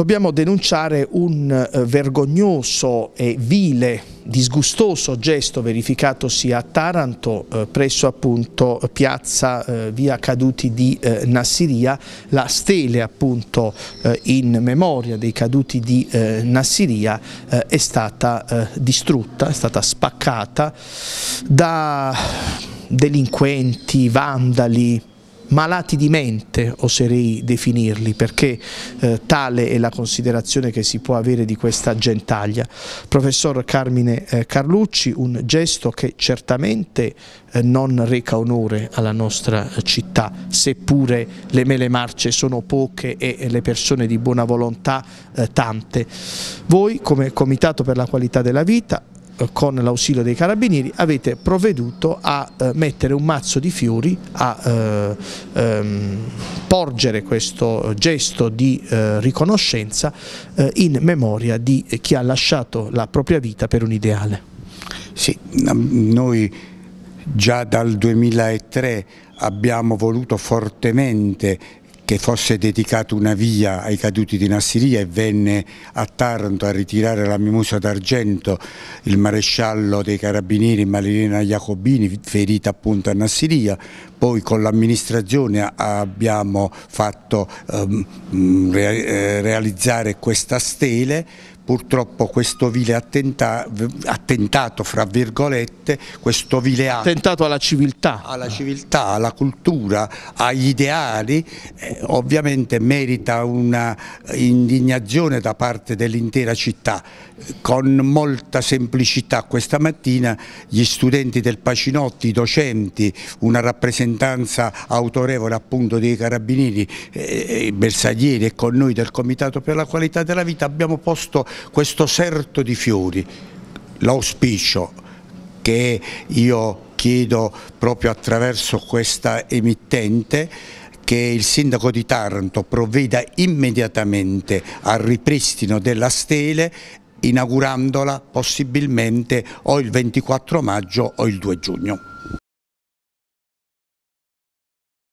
dobbiamo denunciare un eh, vergognoso e vile, disgustoso gesto verificatosi a Taranto eh, presso appunto piazza eh, via caduti di eh, Nassiria, la stele appunto eh, in memoria dei caduti di eh, Nassiria è stata distrutta, è stata spaccata da delinquenti, vandali, malati di mente oserei definirli perché eh, tale è la considerazione che si può avere di questa gentaglia. Professor Carmine eh, Carlucci, un gesto che certamente eh, non reca onore alla nostra città, seppure le mele marce sono poche e le persone di buona volontà eh, tante. Voi come Comitato per la qualità della vita eh, con l'ausilio dei carabinieri avete provveduto a eh, mettere un mazzo di fiori, a eh, ehm, porgere questo gesto di riconoscenza in memoria di chi ha lasciato la propria vita per un ideale. Sì, noi già dal 2003 abbiamo voluto fortemente che fosse dedicata una via ai caduti di Nassiria e venne a Taranto a ritirare la mimosa d'argento il maresciallo dei carabinieri Marilena Jacobini ferita appunto a Nassiria, poi con l'amministrazione abbiamo fatto ehm, eh, realizzare questa stele purtroppo questo vile attenta, attentato, fra virgolette, questo vile atto, attentato alla civiltà, alla civiltà, alla cultura, agli ideali, eh, ovviamente merita una indignazione da parte dell'intera città. Con molta semplicità questa mattina gli studenti del Pacinotti, i docenti, una rappresentanza autorevole appunto dei carabinieri, eh, eh bersaglieri e con noi del Comitato per la qualità della vita abbiamo posto questo serto di fiori, l'auspicio che io chiedo proprio attraverso questa emittente che il sindaco di Taranto provveda immediatamente al ripristino della stele inaugurandola possibilmente o il 24 maggio o il 2 giugno.